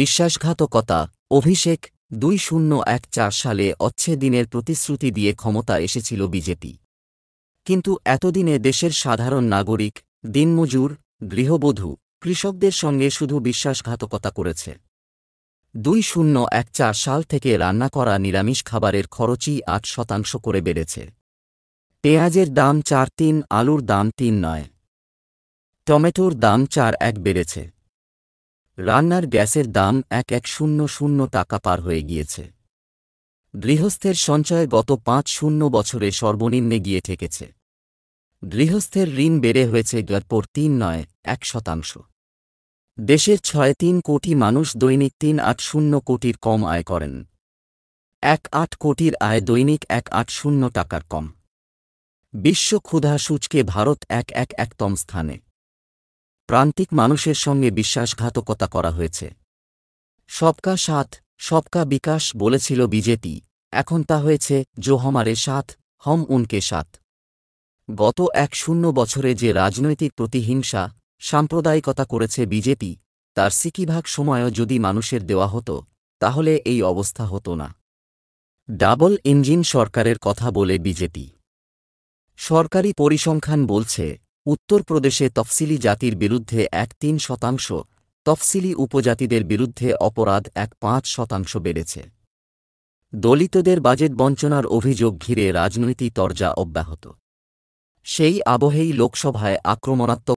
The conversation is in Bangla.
বিশ্বাসঘাতকতা অভিষেক দুই শূন্য এক চার সালে অচ্ছেদিনের প্রতিশ্রুতি দিয়ে ক্ষমতা এসেছিল বিজেপি কিন্তু এতদিনে দেশের সাধারণ নাগরিক দিনমজুর গৃহবধূ কৃষকদের সঙ্গে শুধু বিশ্বাসঘাতকতা করেছে দুই শূন্য এক চার সাল থেকে রান্না করা নিরামিষ খাবারের খরচই আট শতাংশ করে বেড়েছে পেঁয়াজের দাম চার তিন আলুর দাম তিন নয় টমেটোর দাম চার এক বেড়েছে রান্নার গ্যাসের দাম এক এক শূন্য শূন্য টাকা পার হয়ে গিয়েছে গৃহস্থের সঞ্চয় গত পাঁচ শূন্য বছরে সর্বনিম্নে গিয়ে ঠেকেছে গৃহস্থের ঋণ বেড়ে হয়েছে গড়পর তিন নয় এক শতাংশ দেশের ছয় তিন কোটি মানুষ দৈনিক তিন আট শূন্য কোটির কম আয় করেন এক আট কোটির আয় দৈনিক এক আট শূন্য টাকার কম বিশ্ব ক্ষুধা সূচকে ভারত এক এক একতম স্থানে প্রান্তিক মানুষের সঙ্গে বিশ্বাসঘাতকতা করা হয়েছে সবকা সাথ সবকা বিকাশ বলেছিল বিজেপি এখন তা হয়েছে জো হমারে সাথ হম উনকে সাথ গত এক শূন্য বছরে যে রাজনৈতিক প্রতিহিংসা সাম্প্রদায়িকতা করেছে বিজেপি তার সিকিভাগ সময়ও যদি মানুষের দেওয়া হতো তাহলে এই অবস্থা হতো না ডাবল ইঞ্জিন সরকারের কথা বলে বিজেপি সরকারি পরিসংখ্যান বলছে উত্তরপ্রদেশে তফসিলি জাতির বিরুদ্ধে এক তিন শতাংশ তফসিলি উপজাতিদের বিরুদ্ধে অপরাধ এক পাঁচ শতাংশ বেড়েছে দলিতদের বাজেট বঞ্চনার অভিযোগ ঘিরে রাজনৈতিক তরজা অব্যাহত সেই আবহেই লোকসভায় আক্রমণাত্মক